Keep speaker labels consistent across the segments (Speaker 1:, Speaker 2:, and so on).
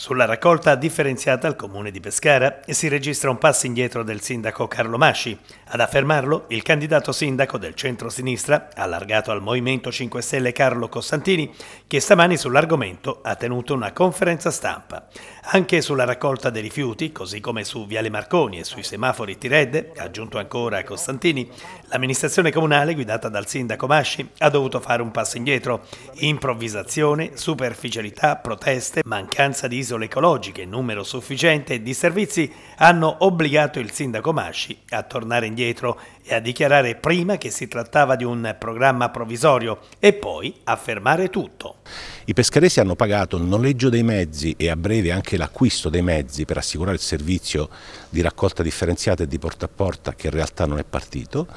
Speaker 1: Sulla raccolta differenziata al comune di Pescara si registra un passo indietro del sindaco Carlo Masci. Ad affermarlo il candidato sindaco del centro-sinistra, allargato al Movimento 5 Stelle Carlo Costantini, che stamani sull'argomento ha tenuto una conferenza stampa. Anche sulla raccolta dei rifiuti, così come su Viale Marconi e sui semafori Tiredde, aggiunto ancora a Costantini, l'amministrazione comunale guidata dal sindaco Masci ha dovuto fare un passo indietro. Improvvisazione, superficialità, proteste, mancanza di isole ecologiche numero sufficiente di servizi hanno obbligato il sindaco Masci a tornare indietro e a dichiarare prima che si trattava di un programma provvisorio e poi a fermare tutto.
Speaker 2: I pescaresi hanno pagato il noleggio dei mezzi e a breve anche l'acquisto dei mezzi per assicurare il servizio di raccolta differenziata e di porta a porta che in realtà non è partito.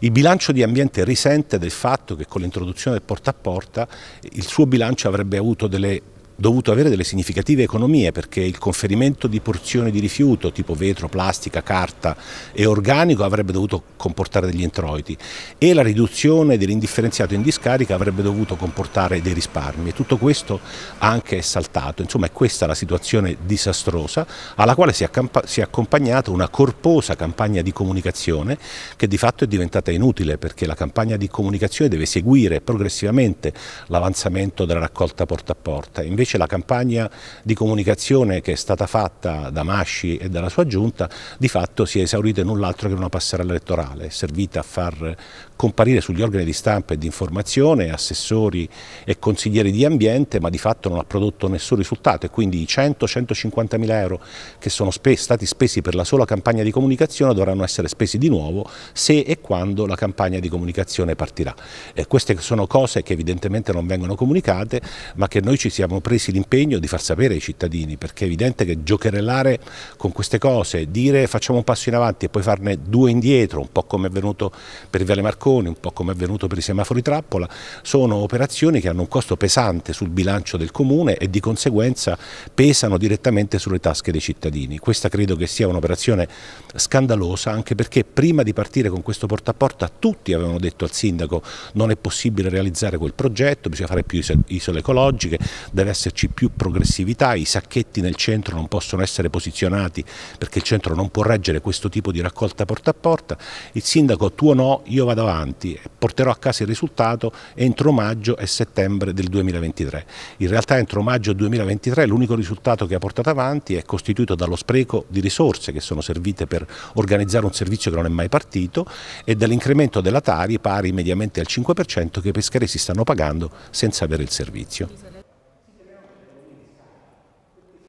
Speaker 2: Il bilancio di ambiente risente del fatto che con l'introduzione del porta a porta il suo bilancio avrebbe avuto delle dovuto avere delle significative economie perché il conferimento di porzioni di rifiuto tipo vetro, plastica, carta e organico avrebbe dovuto comportare degli introiti e la riduzione dell'indifferenziato in discarica avrebbe dovuto comportare dei risparmi e tutto questo anche è saltato. Insomma è questa la situazione disastrosa alla quale si è, si è accompagnata una corposa campagna di comunicazione che di fatto è diventata inutile perché la campagna di comunicazione deve seguire progressivamente l'avanzamento della raccolta porta a porta. Invece invece la campagna di comunicazione che è stata fatta da Masci e dalla sua giunta di fatto si è esaurita in null'altro che in una passerella elettorale, è servita a far comparire sugli organi di stampa e di informazione assessori e consiglieri di ambiente ma di fatto non ha prodotto nessun risultato e quindi i 100-150 mila euro che sono stati spesi per la sola campagna di comunicazione dovranno essere spesi di nuovo se e quando la campagna di comunicazione partirà. E queste sono cose che evidentemente non vengono comunicate ma che noi ci siamo presi presi l'impegno di far sapere ai cittadini, perché è evidente che giocherellare con queste cose, dire facciamo un passo in avanti e poi farne due indietro, un po' come è avvenuto per Viale Marconi, un po' come è avvenuto per i semafori trappola, sono operazioni che hanno un costo pesante sul bilancio del comune e di conseguenza pesano direttamente sulle tasche dei cittadini. Questa credo che sia un'operazione scandalosa anche perché prima di partire con questo porta a porta tutti avevano detto al sindaco non è possibile realizzare quel progetto, bisogna fare più isole ecologiche, deve essere esserci più progressività, i sacchetti nel centro non possono essere posizionati perché il centro non può reggere questo tipo di raccolta porta a porta, il sindaco tu o no, io vado avanti, porterò a casa il risultato entro maggio e settembre del 2023. In realtà entro maggio 2023 l'unico risultato che ha portato avanti è costituito dallo spreco di risorse che sono servite per organizzare un servizio che non è mai partito e dall'incremento della Tari pari mediamente al 5% che i pescaresi stanno pagando senza avere il servizio.